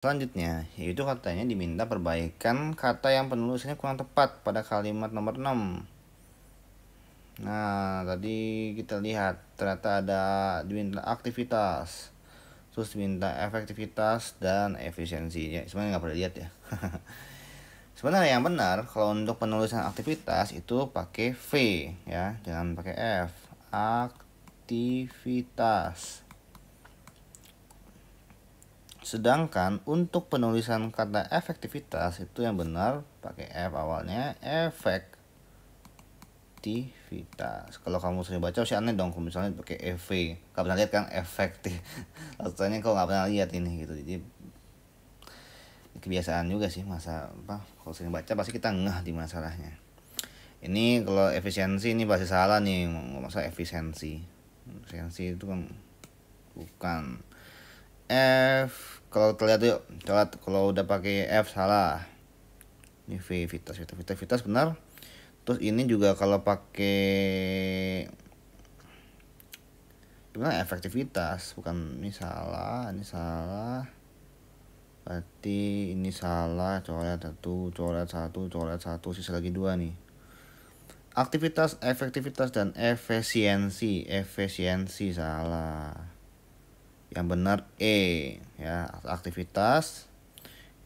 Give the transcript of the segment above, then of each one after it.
Selanjutnya, yaitu katanya diminta perbaikan kata yang penulisannya kurang tepat pada kalimat nomor 6. Nah, tadi kita lihat ternyata ada diminta aktivitas, terus diminta efektivitas dan efisiensi. Ya, sebenarnya nggak perlu lihat ya. sebenarnya yang benar kalau untuk penulisan aktivitas itu pakai V ya, jangan pakai F. Aktivitas. Sedangkan untuk penulisan kata efektivitas itu yang benar pakai F awalnya efektivitas. Kalau kamu sering baca sih aneh dong kalau misalnya pakai EV. Kamu pernah lihat kan efektif. Rasanya kok nggak pernah lihat ini gitu. Jadi kebiasaan juga sih masa apa kalau sering baca pasti kita ngeh di masalahnya. Ini kalau efisiensi ini pasti salah nih masa efisiensi. Efisiensi itu kan bukan F kalau terlihat yuk terlihat kalau udah pakai F salah ini V Vitas Vitas Vitas Vitas benar terus ini juga kalau pakai gimana efektivitas bukan ini salah ini salah berarti ini salah coret satu coret satu coret satu sisa lagi dua nih aktivitas efektivitas dan efisiensi efisiensi salah yang benar E ya aktivitas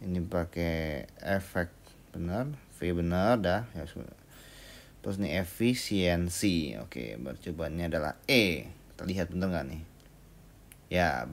ini pakai efek benar V benar dah ya terus nih efisiensi oke percobaannya adalah E terlihat lihat gak nggak nih ya